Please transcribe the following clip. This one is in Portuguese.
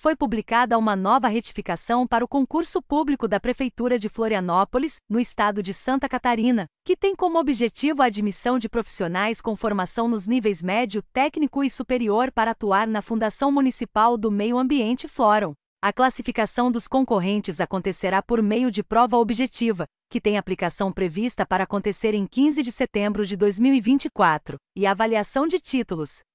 foi publicada uma nova retificação para o concurso público da Prefeitura de Florianópolis, no estado de Santa Catarina, que tem como objetivo a admissão de profissionais com formação nos níveis médio, técnico e superior para atuar na Fundação Municipal do Meio Ambiente Flórum. A classificação dos concorrentes acontecerá por meio de prova objetiva, que tem aplicação prevista para acontecer em 15 de setembro de 2024, e avaliação de títulos,